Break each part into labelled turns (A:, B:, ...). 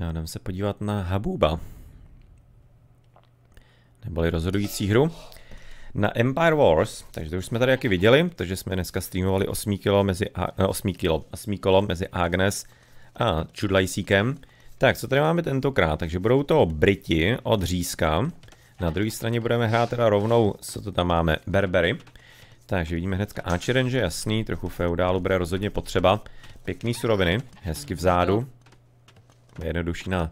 A: No, jdeme se podívat na Habuba. Neboli rozhodující hru. Na Empire Wars, takže to už jsme tady jaky viděli, takže jsme dneska streamovali 8 kilo mezi, a, 8 eh, kilo, 8 kolo mezi Agnes a Čudlajsíkem. Tak, co tady máme tentokrát? Takže budou to Briti od Říska. Na druhé straně budeme hrát teda rovnou, co to tam máme, Berbery. Takže vidíme hnedka Archer že jasný, trochu feudálu bude rozhodně potřeba. Pěkný suroviny, hezky vzadu. Je jednodušší na,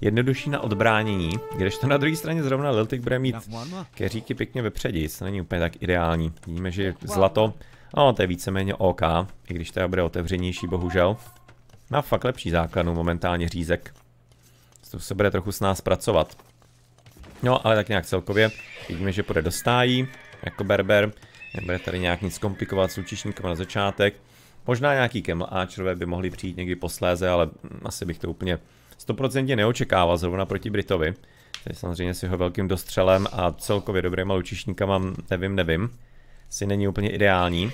A: jednodušší na odbránění, když to na druhé straně zrovna Liltik bude mít keříky pěkně vepředí, to není úplně tak ideální. Vidíme, že zlato, no to je víceméně OK, i když to bude otevřenější bohužel. Má fakt lepší základnu momentálně řízek. To se bude trochu s nás pracovat. No, ale tak nějak celkově. Vidíme, že půjde do stájí, jako Berber. Nebude tady nějak nic komplikovat s na začátek. Možná nějaký Archerové by mohli přijít někdy posléze, ale asi bych to úplně 100% neočekával zrovna proti Britovi. Tady samozřejmě si ho velkým dostřelem a celkově dobrýma lučišníkama, nevím, nevím, si není úplně ideální.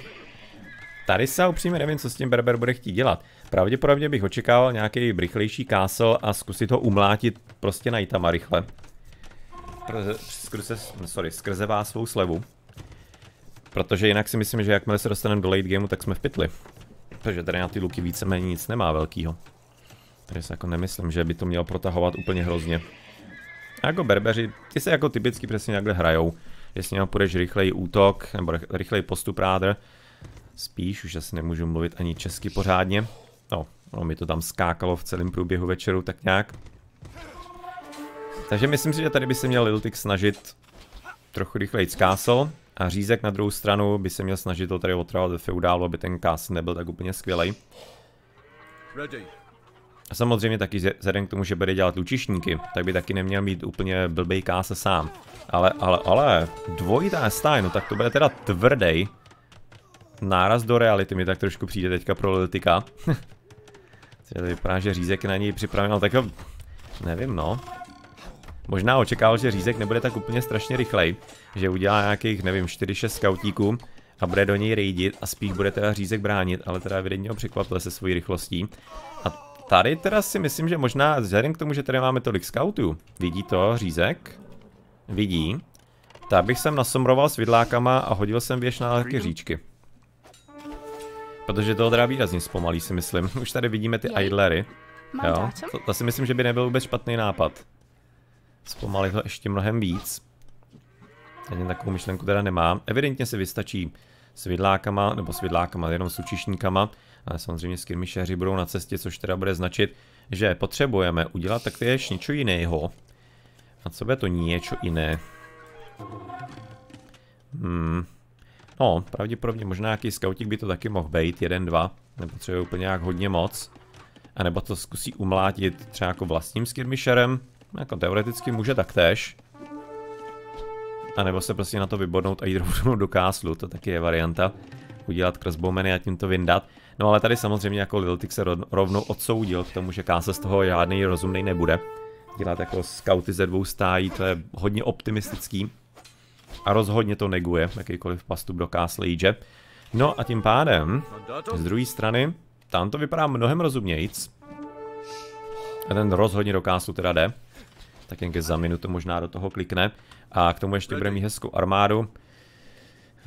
A: Tady se upřímně nevím, co s tím Berber bude chtít dělat. Pravděpodobně bych očekával nějaký rychlejší kásel a zkusit ho umlátit prostě na Itama rychle. Skrze, sorry, skrze vás svou slevu. Protože jinak si myslím, že jakmile se dostaneme do late gameu, tak jsme v pitli protože tady na ty luky víceméně nic nemá velkýho. Tady se jako nemyslím, že by to mělo protahovat úplně hrozně. A jako berbeři, ty se jako typicky přesně takhle hrajou. Jestli měl půjdeš rychlej útok, nebo rychlej postup rádr. spíš, už asi nemůžu mluvit ani česky pořádně. No, ono mi to tam skákalo v celém průběhu večeru, tak nějak. Takže myslím si, že tady by se měl Liltik snažit trochu rychleji castle. A řízek na druhou stranu by se měl snažit to tady otrvat ve feudálu, aby ten kás nebyl tak úplně skvělý. A samozřejmě taky vzhledem k tomu, že bude dělat lučišníky, tak by taky neměl mít úplně blbej káse sám. Ale, ale, ale, dvojitá stáj, no tak to bude teda tvrdý. Náraz do reality mi tak trošku přijde teďka pro Liltika. to vypadá, že řízek na něj připravil, ale no tak jo, nevím no možná očekával, že řízek nebude tak úplně strašně rychlej, že udělá nějakých, nevím, 4-6 skautíků a bude do něj rejdit a spíš bude teda řízek bránit, ale teda evidentně ho překvapil se svojí rychlostí. A tady teda si myslím, že možná vzhledem k tomu, že tady máme tolik skautů, vidí to řízek? Vidí. Tak bych sem nasomroval s vidlákama a hodil jsem věž na lehké říčky. Protože toho teda výrazně zpomalí si myslím. Už tady vidíme ty idlery. Jo, to, to si myslím, že by nebyl vůbec špatný nápad. Zpomalit ho ještě mnohem víc. Ani takovou myšlenku teda nemám. Evidentně se vystačí s vidlákama, nebo s vidlákama, jenom s učišníkama, ale samozřejmě skirmišeři budou na cestě, což teda bude značit, že potřebujeme udělat také něco jiného. A co by to něco jiné? Hmm. No, pravděpodobně možná nějaký scoutík by to taky mohl být, jeden, dva. Nepotřebuje úplně nějak hodně moc. A nebo to zkusí umlátit třeba jako vlastním skirmišerem. Jako teoreticky může taktéž. A nebo se prostě na to vybodnout a jít rovnou do káslu, to taky je varianta. Udělat crossbowmeny a tím to vyndat. No ale tady samozřejmě jako Liltik se rovnou odsoudil k tomu, že káse z toho žádný rozumný nebude. Dělat jako scouty ze dvou stájí, to je hodně optimistický. A rozhodně to neguje, jakýkoliv pastup do kásle jíže. No a tím pádem, z druhé strany, tam to vypadá mnohem rozumnějíc. A ten rozhodně do káslu teda jde tak jen za minutu možná do toho klikne. A k tomu ještě bude mít hezkou armádu.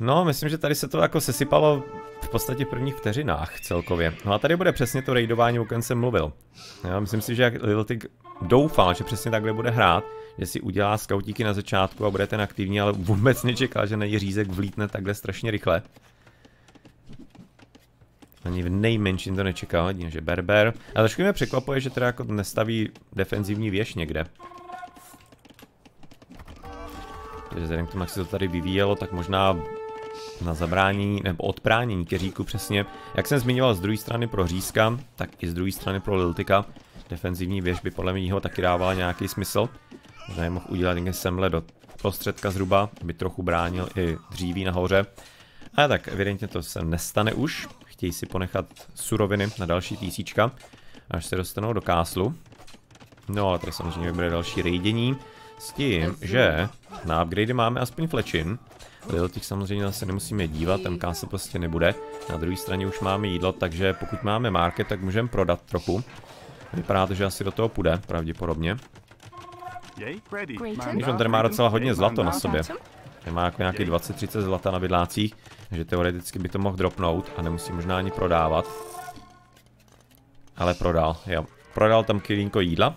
A: No, myslím, že tady se to jako sesypalo v podstatě v prvních vteřinách celkově. No a tady bude přesně to raidování, o kterém jsem mluvil. Já myslím si, že jak Liltik doufal, že přesně takhle bude hrát, že si udělá skautíky na začátku a bude ten aktivní, ale vůbec nečekal, že na její řízek vlítne takhle strašně rychle. Ani v nejmenším to nečekal, jedině, že Berber. A trošku mě překvapuje, že teda jako nestaví defenzivní věž někde. Takže vzhledem k tomu, jak se to tady vyvíjelo, tak možná na zabrání nebo odpránění keříku přesně. Jak jsem zmiňoval z druhé strany pro Řízka, tak i z druhé strany pro Liltika. Defenzivní věž by podle mě ho taky dávala nějaký smysl. Možná je mohl udělat někde semhle do prostředka zhruba, by trochu bránil i dříví nahoře. A tak evidentně to se nestane už. Chtějí si ponechat suroviny na další tisíčka, až se dostanou do káslu. No ale tady samozřejmě bude další rejdění. S tím, že na upgrade máme aspoň flečin. Do těch samozřejmě se nemusíme dívat, MK se prostě nebude. Na druhé straně už máme jídlo, takže pokud máme market, tak můžeme prodat trochu. Vypadá to, že asi do toho půjde, pravděpodobně. Když on tady má docela hodně zlato na sobě. Tady má jako nějaký 20-30 zlata na bydlácích, takže teoreticky by to mohl dropnout a nemusí možná ani prodávat. Ale prodal, jo. Prodal tam kilínko jídla,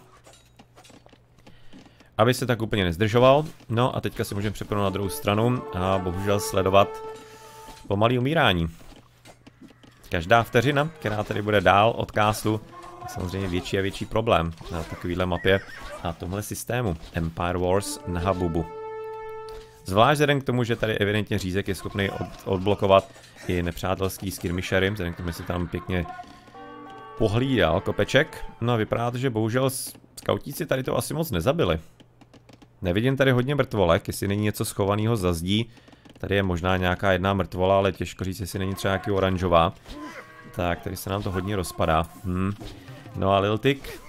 A: aby se tak úplně nezdržoval. No a teďka si můžeme přepnout na druhou stranu a bohužel sledovat pomalý umírání. Každá vteřina, která tady bude dál od káslu, je samozřejmě větší a větší problém na takovýhle mapě a tomhle systému Empire Wars na Habubu. Zvlášť vzhledem k tomu, že tady evidentně řízek je schopný od, odblokovat i nepřátelský skirmishery, vzhledem k tomu, že tam pěkně pohlídal kopeček. No a vypadá to, že bohužel skautíci tady to asi moc nezabili. Nevidím tady hodně mrtvolek, jestli není něco schovaného za zdí. Tady je možná nějaká jedna mrtvola, ale těžko říct, jestli není třeba nějaký oranžová. Tak, tady se nám to hodně rozpadá. Hm. No a Liltik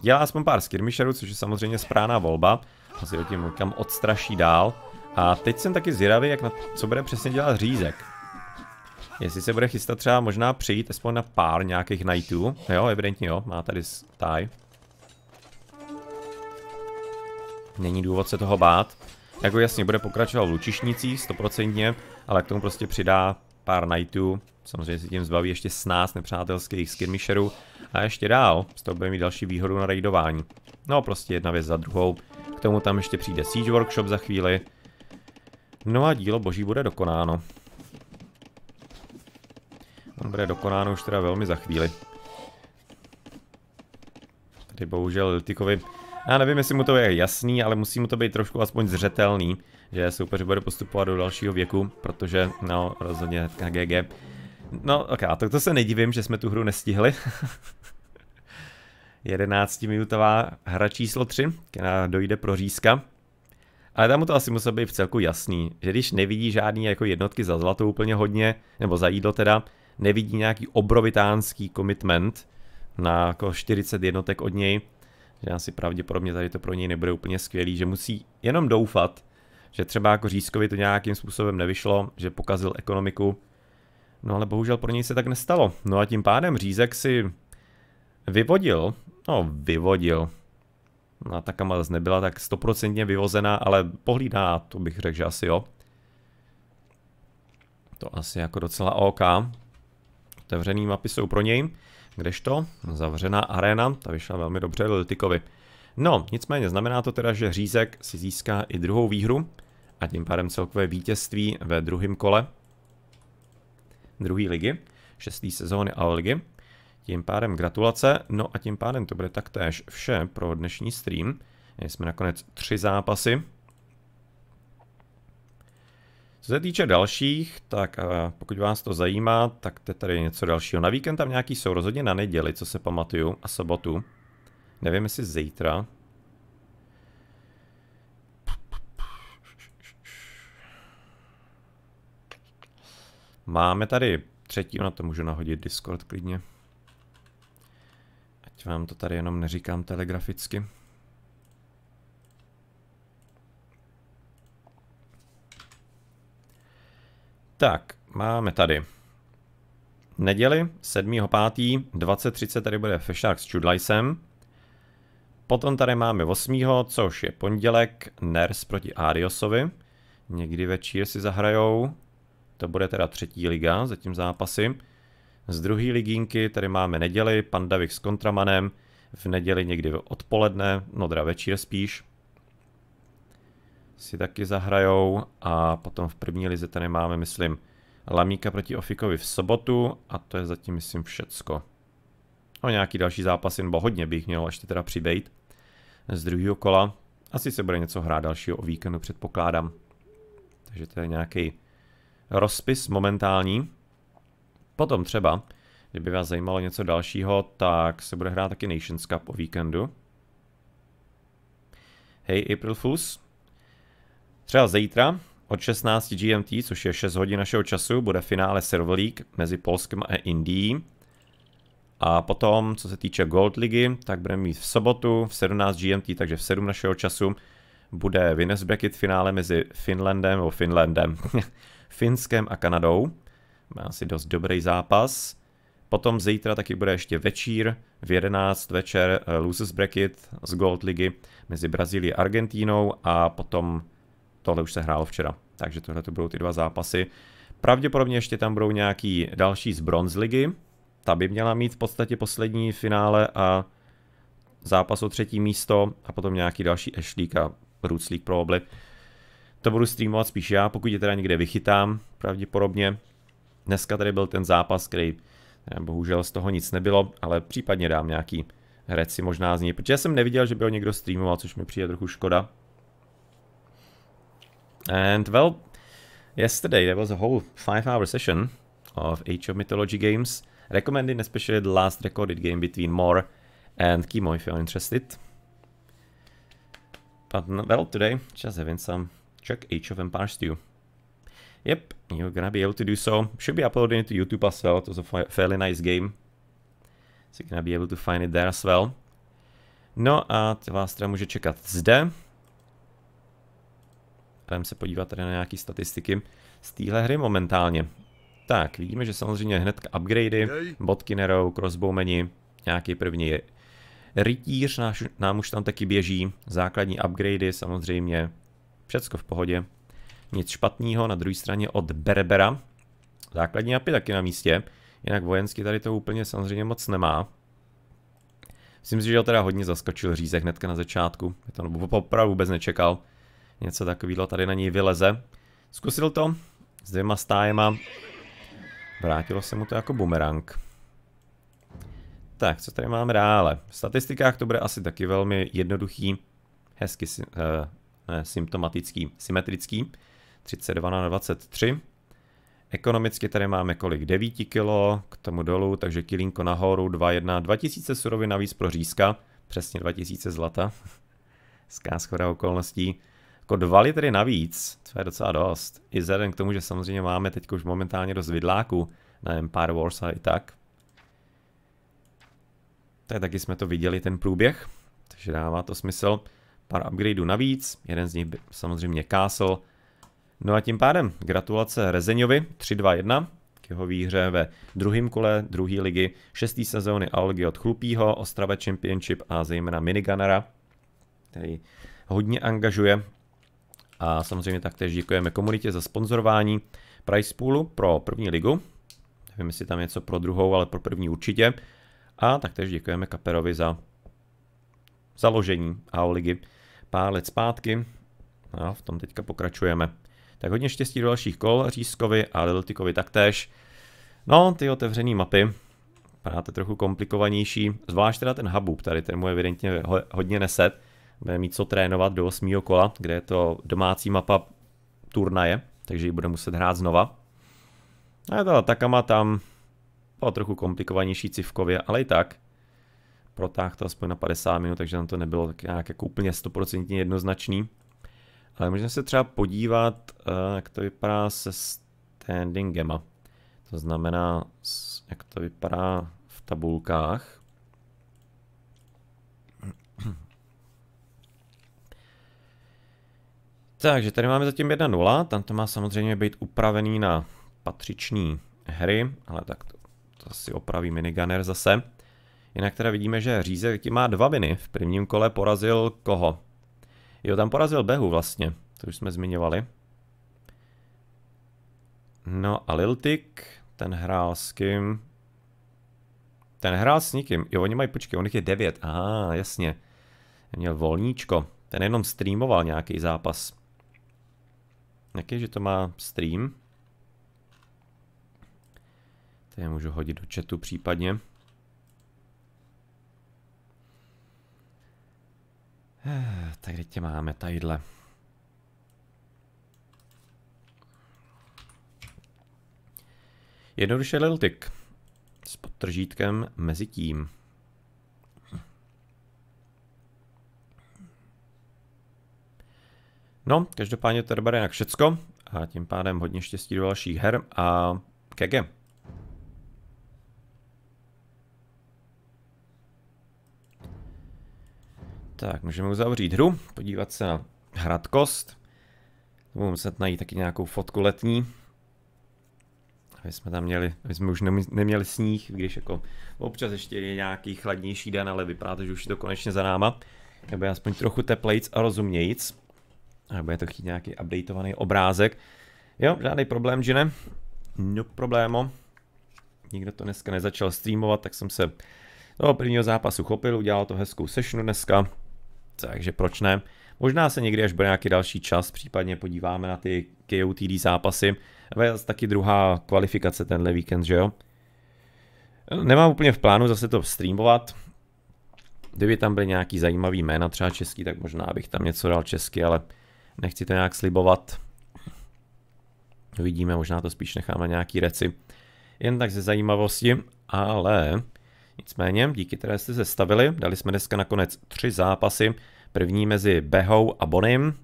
A: dělá aspoň pár skirmisherů, což je samozřejmě správná volba. Asi ho tím kam odstraší dál. A teď jsem taky zvědavý, jak na co bude přesně dělat řízek. Jestli se bude chystat třeba možná přijít aspoň na pár nějakých nightů. Jo, evidentně jo, má tady staj. Není důvod se toho bát. Jako jasně, bude pokračovat v lučišnicích, stoprocentně, ale k tomu prostě přidá pár knightů. Samozřejmě si tím zbaví ještě s nás nepřátelských skirmisherů. A ještě dál, z toho bude mít další výhodu na raidování. No prostě jedna věc za druhou. K tomu tam ještě přijde Siege Workshop za chvíli. No a dílo boží bude dokonáno. On bude dokonáno už teda velmi za chvíli. Tady bohužel Ltikovi já nevím, jestli mu to je jasný, ale musí mu to být trošku aspoň zřetelný, že soupeř bude postupovat do dalšího věku, protože, no, rozhodně GG. No, ok, tak to se nedivím, že jsme tu hru nestihli. 11 minutová hra číslo 3, která dojde pro řízka. Ale tam mu to asi muselo být v celku jasný, že když nevidí žádný jako jednotky za zlato úplně hodně, nebo za jídlo teda, nevidí nějaký obrovitánský commitment na jako 40 jednotek od něj, že asi pravděpodobně tady to pro něj nebude úplně skvělý, že musí jenom doufat, že třeba jako Řízkovi to nějakým způsobem nevyšlo, že pokazil ekonomiku, no ale bohužel pro něj se tak nestalo. No a tím pádem Řízek si vyvodil, no vyvodil, no, ta kamaz nebyla tak stoprocentně vyvozená, ale pohlídá, to bych řekl, že asi jo. To asi jako docela OK. Otevřený mapy jsou pro něj. Kdežto, zavřená arena, ta vyšla velmi dobře Liltikovi. No, nicméně znamená to teda, že Řízek si získá i druhou výhru a tím pádem celkové vítězství ve druhém kole druhé ligy, šestý sezóny a ligy. Tím pádem gratulace, no a tím pádem to bude taktéž vše pro dnešní stream. Měli jsme nakonec tři zápasy, co se týče dalších, tak eh, pokud vás to zajímá, tak to je tady něco dalšího. Na víkend tam nějaký jsou, rozhodně na neděli, co se pamatuju, a sobotu. Nevím, jestli zítra. Máme tady třetí, na no to můžu nahodit Discord klidně. Ať vám to tady jenom neříkám telegraficky. Tak, máme tady. Neděli 7.5. 20.30 tady bude Fešák s Čudlajsem. Potom tady máme 8. což je pondělek, Ners proti Ariosovi. Někdy večír si zahrajou. To bude teda třetí liga, zatím zápasy. Z druhé ligínky tady máme neděli, Pandavik s Kontramanem. V neděli někdy odpoledne, no teda večír spíš si taky zahrajou a potom v první lize tady máme, myslím, Lamíka proti Ofikovi v sobotu a to je zatím, myslím, všecko. O no, nějaký další zápas, nebo hodně bych měl ještě teda přibejt z druhého kola. Asi se bude něco hrát dalšího o víkendu, předpokládám. Takže to je nějaký rozpis momentální. Potom třeba, kdyby vás zajímalo něco dalšího, tak se bude hrát taky Nations Cup o víkendu. Hej April Fools, Třeba zítra od 16 GMT, což je 6 hodin našeho času, bude finále Silver League mezi Polskem a Indií. A potom, co se týče Gold ligy, tak budeme mít v sobotu v 17 GMT, takže v 7 našeho času, bude Winners Bracket finále mezi Finlandem, nebo Finlandem, Finskem a Kanadou. Má asi dost dobrý zápas. Potom zítra taky bude ještě večír, v 11 večer eh, Losers Bracket z Gold ligy mezi Brazílií a Argentínou a potom tohle už se hrálo včera. Takže tohle to budou ty dva zápasy. Pravděpodobně ještě tam budou nějaký další z bronz ligy. Ta by měla mít v podstatě poslední finále a zápas o třetí místo a potom nějaký další Ashley a Roots League pro To budu streamovat spíš já, pokud je teda někde vychytám, pravděpodobně. Dneska tady byl ten zápas, který bohužel z toho nic nebylo, ale případně dám nějaký hreci možná z něj, protože jsem neviděl, že by ho někdo streamoval, což mi přijde trochu škoda, And well, yesterday there was a whole five hour session of Age of Mythology games, recommending especially the last recorded game between Moore and Kimo if you're interested. But well, today just having some Czech Age of Empires 2. Yep, you're gonna be able to do so. Should be uploading it to YouTube as well. It was a fairly nice game. So you're gonna be able to find it there as well. No a vás teda může čekat zde. Pojďme se podívat tady na nějaké statistiky z téhle hry momentálně. Tak, vidíme, že samozřejmě hned k upgradey, crossbow menu, nějaký první rytíř, náš, nám už tam taky běží, základní upgradey samozřejmě, všecko v pohodě. Nic špatného, na druhé straně od Berbera, základní mapy taky na místě, jinak vojensky tady to úplně samozřejmě moc nemá. Myslím si, že ho teda hodně zaskočil řízek hnedka na začátku, já to opravdu vůbec nečekal něco takového tady na něj vyleze. Zkusil to s dvěma stájema. Vrátilo se mu to jako bumerang. Tak, co tady máme dále? V statistikách to bude asi taky velmi jednoduchý, hezky eh, ne, symptomatický, symetrický. 32 na 23. Ekonomicky tady máme kolik? 9 kg k tomu dolů, takže kilínko nahoru, 2,1, 2000 surovin navíc pro řízka, přesně 2000 zlata. Zká schoda okolností. Jako dva litry navíc, co je docela dost. I vzhledem k tomu, že samozřejmě máme teď už momentálně dost vidláků na Empire Wars a i tak. Tak taky jsme to viděli, ten průběh. Takže dává to smysl. Pár upgradeů navíc, jeden z nich by samozřejmě Castle. No a tím pádem gratulace Rezeňovi 3-2-1 k jeho výhře ve druhém kole druhé ligy, šestý sezóny Algy od Chlupího, Ostrava Championship a zejména Minigunnera, který hodně angažuje a samozřejmě taktéž děkujeme komunitě za sponzorování Price Poolu pro první ligu. Nevím, jestli tam něco pro druhou, ale pro první určitě. A taktéž děkujeme Kaperovi za založení a ligy pár let zpátky. A no, v tom teďka pokračujeme. Tak hodně štěstí do dalších kol Řízkovi a Liltikovi taktéž. No, ty otevřené mapy, vypadá trochu komplikovanější, zvlášť teda ten Habub, tady ten mu evidentně hodně neset, bude mít co trénovat do 8. kola, kde je to domácí mapa turnaje, takže ji bude muset hrát znova. A ta Takama tam byla trochu komplikovanější civkově, ale i tak protáhl to aspoň na 50 minut, takže tam to nebylo tak nějak jako úplně 100% jednoznačný. Ale můžeme se třeba podívat, eh, jak to vypadá se standingema. To znamená, jak to vypadá v tabulkách. Takže tady máme zatím 1.0, tam to má samozřejmě být upravený na patřiční hry, ale tak to, to si opraví minigunner zase. Jinak teda vidíme, že Řízek tím má dva viny. V prvním kole porazil koho? Jo, tam porazil Behu vlastně, to už jsme zmiňovali. No a Liltik, ten hrál s kým? Ten hrál s nikým. Jo, oni mají, počkej, on je devět. Aha, jasně. Měl volníčko. Ten jenom streamoval nějaký zápas. Jaký, že to má stream? To je můžu hodit do chatu případně. Eh, tak kde tě máme, tadyhle. Jednoduše tick s podtržítkem mezi tím. No, každopádně to bere jinak všecko a tím pádem hodně štěstí do dalších her a kege. Tak, můžeme uzavřít hru, podívat se na hradkost. Budu muset najít taky nějakou fotku letní. Aby jsme tam měli, aby jsme už neměli sníh, když jako občas ještě je nějaký chladnější den, ale vypadá to, že už je to konečně za náma. Nebo aspoň trochu teplejc a rozumějíc. A bude to chtít nějaký updateovaný obrázek. Jo, žádný problém, že ne? No problémo. Nikdo to dneska nezačal streamovat, tak jsem se toho prvního zápasu chopil, udělal to hezkou sessionu dneska. Takže proč ne? Možná se někdy, až bude nějaký další čas, případně podíváme na ty KOTD zápasy. Wales taky druhá kvalifikace tenhle víkend, že jo? Nemám úplně v plánu zase to streamovat. Kdyby tam byly nějaký zajímavý jména, třeba český, tak možná bych tam něco dal česky, ale Nechci to nějak slibovat. Uvidíme, možná to spíš necháme nějaký reci. Jen tak ze zajímavosti, ale nicméně díky, které jste se stavili, dali jsme dneska nakonec tři zápasy. První mezi Behou a Bonim,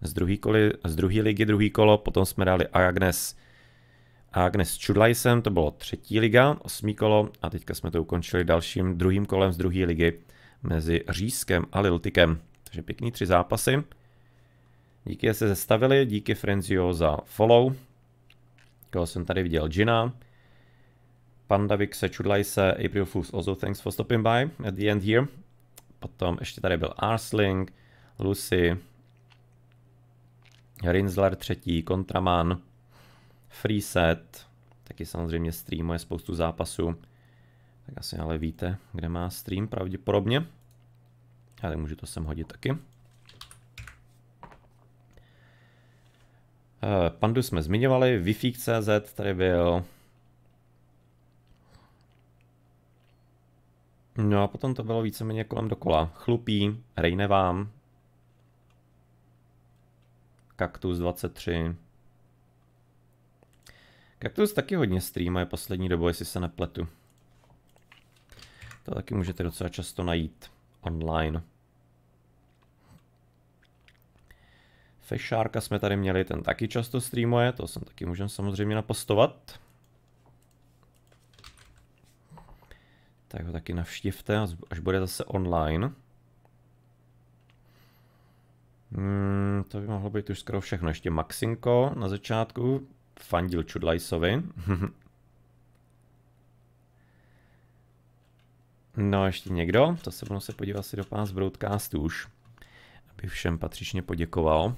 A: z druhé, koli, z druhé ligy druhý kolo, potom jsme dali Agnes Agnes Čudlajsem, to bylo třetí liga, osmý kolo a teďka jsme to ukončili dalším druhým kolem z druhé ligy mezi Řízkem a Liltikem. Takže pěkný tři zápasy. Díky, že se zastavili, díky Frenzio za follow. Koho jsem tady viděl, Gina. Pandavik se čudlaj se, April Fools also thanks for stopping by at the end here. Potom ještě tady byl Arsling, Lucy, Rinsler třetí, Kontraman, Freeset, taky samozřejmě streamuje spoustu zápasů. Tak asi ale víte, kde má stream pravděpodobně. Já tak můžu to sem hodit taky. Eh, Pandu jsme zmiňovali, wifi.cz CZ tady byl. No a potom to bylo víceméně kolem dokola. Chlupí, rejne vám. Kaktus 23. Kaktus taky hodně streamuje poslední dobu, jestli se nepletu. To taky můžete docela často najít online. Fešárka jsme tady měli, ten taky často streamuje, to jsem taky můžeme samozřejmě napostovat. Tak ho taky navštivte, až bude zase online. Hmm, to by mohlo být už skoro všechno. Ještě Maxinko na začátku fandil Čudlajsovi. no ještě někdo, to se budu se podívat si do pás broadcastů už, aby všem patřičně poděkoval.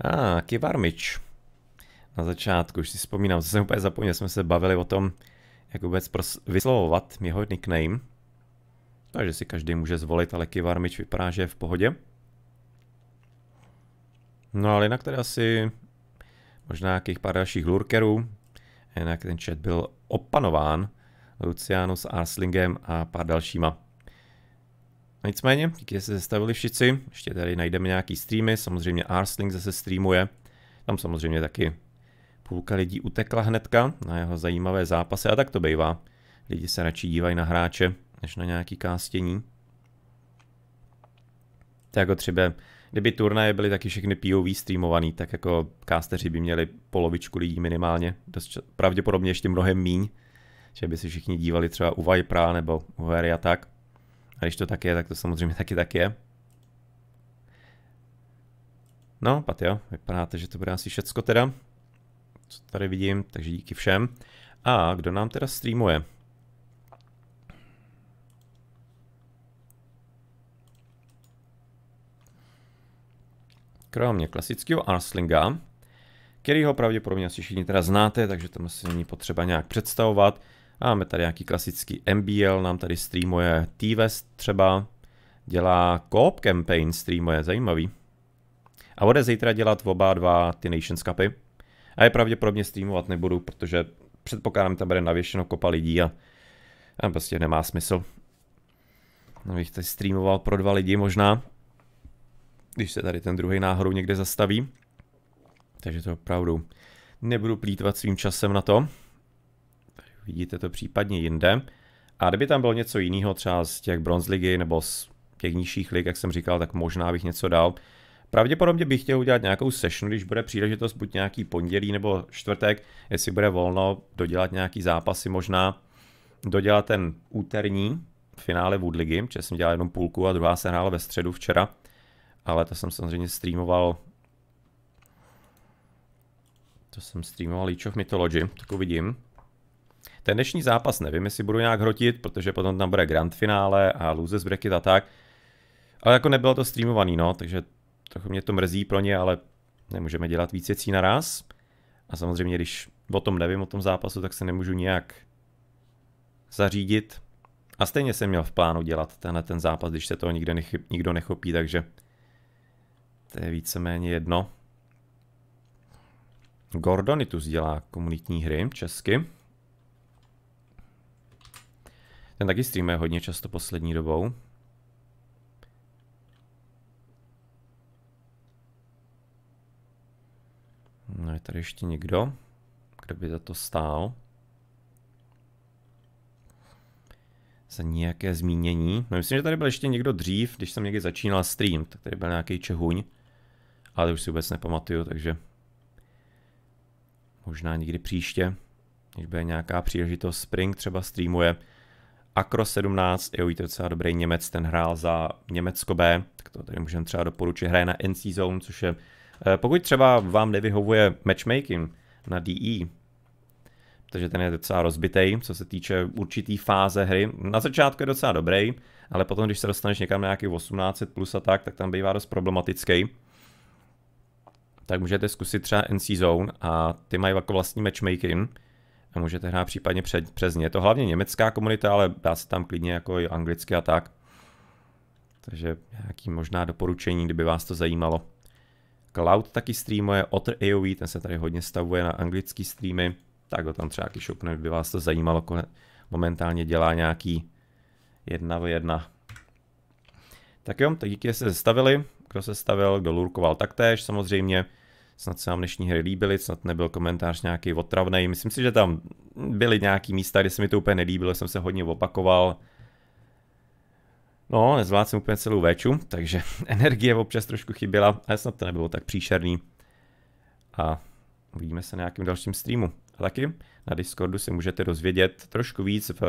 A: A, ah, Kivarmič. Na začátku, už si vzpomínám, co jsem úplně zapomněl, jsme se bavili o tom, jak vůbec vyslovovat jeho nickname. Takže si každý může zvolit, ale Kivarmič vypadá, že je v pohodě. No ale jinak tady asi možná nějakých pár dalších lurkerů. Jinak ten chat byl opanován Lucianus Arslingem a pár dalšíma. Nicméně, díky, že se zastavili všichni, ještě tady najdeme nějaký streamy, samozřejmě Arsling zase streamuje, tam samozřejmě taky půlka lidí utekla hnedka na jeho zajímavé zápasy a tak to bývá. Lidi se radši dívají na hráče, než na nějaký kástění. Tak jako třeba, kdyby turnaje byly taky všechny POV streamovaný, tak jako kásteři by měli polovičku lidí minimálně, dost, pravděpodobně ještě mnohem míň, že by se všichni dívali třeba u Vipera nebo u Hery a tak. A když to tak je, tak to samozřejmě taky tak je. No, pat jo, vypadá to, že to bude asi všecko teda, co tady vidím, takže díky všem. A kdo nám teda streamuje? Kromě klasického Arslinga, který ho pravděpodobně asi všichni teda znáte, takže to asi není potřeba nějak představovat. Máme tady nějaký klasický MBL, nám tady streamuje t třeba. Dělá Coop Campaign streamuje, zajímavý. A bude zítra dělat oba dva ty Nations Cupy. A je pravděpodobně streamovat nebudu, protože předpokládám, tam bude navěšeno kopa lidí a, a prostě nemá smysl. Abych tady streamoval pro dva lidi možná, když se tady ten druhý náhodou někde zastaví. Takže to opravdu nebudu plítvat svým časem na to vidíte to případně jinde. A kdyby tam bylo něco jiného, třeba z těch bronzligy nebo z těch nižších lig, jak jsem říkal, tak možná bych něco dal. Pravděpodobně bych chtěl udělat nějakou session, když bude příležitost buď nějaký pondělí nebo čtvrtek, jestli bude volno, dodělat nějaký zápasy možná, dodělat ten úterní finále Woodligy, protože jsem dělal jenom půlku a druhá se hrála ve středu včera, ale to jsem samozřejmě streamoval to jsem streamoval Leech of Mythology, tak uvidím. Ten dnešní zápas nevím, jestli budu nějak hrotit, protože potom tam bude grand finále a losers bracket a tak. Ale jako nebylo to streamovaný, no, takže trochu mě to mrzí pro ně, ale nemůžeme dělat víc věcí naraz. A samozřejmě, když o tom nevím, o tom zápasu, tak se nemůžu nějak zařídit. A stejně jsem měl v plánu dělat tenhle ten zápas, když se toho nikde nech- nikdo nechopí, takže to je víceméně jedno. Gordonitus dělá komunitní hry česky. Ten taky streamuje hodně často poslední dobou. No je tady ještě někdo, kdo by za to stál. Za nějaké zmínění. No myslím, že tady byl ještě někdo dřív, když jsem někdy začínal stream, tak tady byl nějaký Čehuň. Ale to už si vůbec nepamatuju, takže možná někdy příště, když bude nějaká příležitost. Spring třeba streamuje. Akro 17 je to docela dobrý Němec, ten hrál za Německo B, tak to tady můžeme třeba doporučit, hraje na NC Zone, což je, eh, pokud třeba vám nevyhovuje matchmaking na DE, takže ten je docela rozbitej, co se týče určitý fáze hry. Na začátku je docela dobrý, ale potom, když se dostaneš někam na nějaký 18 plus a tak, tak tam bývá dost problematický. Tak můžete zkusit třeba NC Zone a ty mají jako vlastní matchmaking, a můžete hrát případně před, přes ně. Je to hlavně německá komunita, ale dá se tam klidně jako i anglicky a tak. Takže nějaký možná doporučení, kdyby vás to zajímalo. Cloud taky streamuje Otter AOV, e, ten se tady hodně stavuje na anglický streamy, tak ho tam třeba i šupne, kdyby vás to zajímalo, momentálně dělá nějaký jedna v jedna. Tak jo, tak díky, že jste se stavili, kdo se stavil, kdo lurkoval taktéž samozřejmě. Snad se vám dnešní hry líbily, snad nebyl komentář nějaký otravný. Myslím si, že tam byly nějaký místa, kde se mi to úplně nelíbilo, jsem se hodně opakoval. No, nezvládl jsem úplně celou véču, takže energie občas trošku chyběla, ale snad to nebylo tak příšerný. A uvidíme se na nějakém dalším streamu. A taky na Discordu si můžete dozvědět trošku víc, v,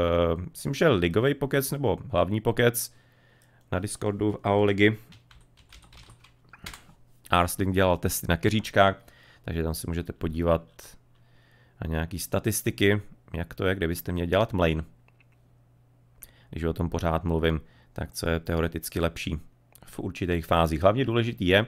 A: myslím, že ligový pokec nebo hlavní pokec na Discordu v AO ligy Arsling dělal testy na keříčkách, takže tam si můžete podívat na nějaký statistiky, jak to je, kde byste měli dělat mlejn. Když o tom pořád mluvím, tak co je teoreticky lepší v určitých fázích. Hlavně důležitý je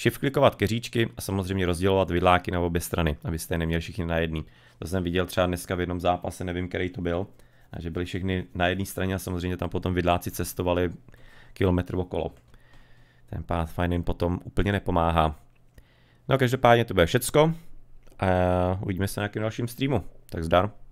A: shift klikovat keříčky a samozřejmě rozdělovat vidláky na obě strany, abyste je neměli všichni na jedný. To jsem viděl třeba dneska v jednom zápase, nevím, který to byl, a že byli všichni na jedné straně a samozřejmě tam potom vidláci cestovali kilometr okolo. Ten pathfinding potom úplně nepomáhá. No každopádně to bude všecko. A uvidíme se na nějakém dalším streamu. Tak zdar.